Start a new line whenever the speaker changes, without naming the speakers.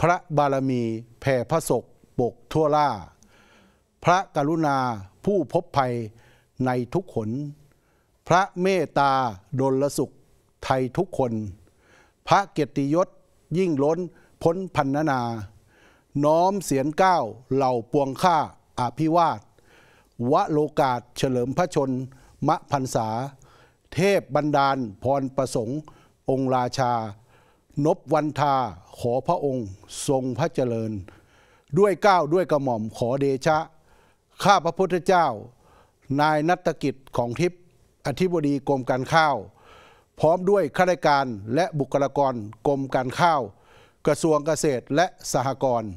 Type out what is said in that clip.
พระบารมีแผ่พระศกปกทั่วล่า
พระกรุณาผู้พบภัยในทุกขน พระเมตตาดลสุขไทยทุกคน พระเกียรติยศยิ่งล้นพ้นพันนานา น้อมเสียงก้าวเหล่าปวงข้าอาภิวาทวโลกาศเฉลิมพระชน มะพันษา เทพบรรดาลพรประสงค์องค์ราชานบวันทา ขอพระองค์ ทรงพระเจริญ ด้วยก้าวด้วยกระหม่อมขอเดชะ ข้าพระพุทธเจ้า นายนัตกิจของทิพย์อธิบดีกรมการข้าว พร้อมด้วยข้าราชการและบุคลากรกรมการข้าว
กระทรวงเกษตรและสหกรณ์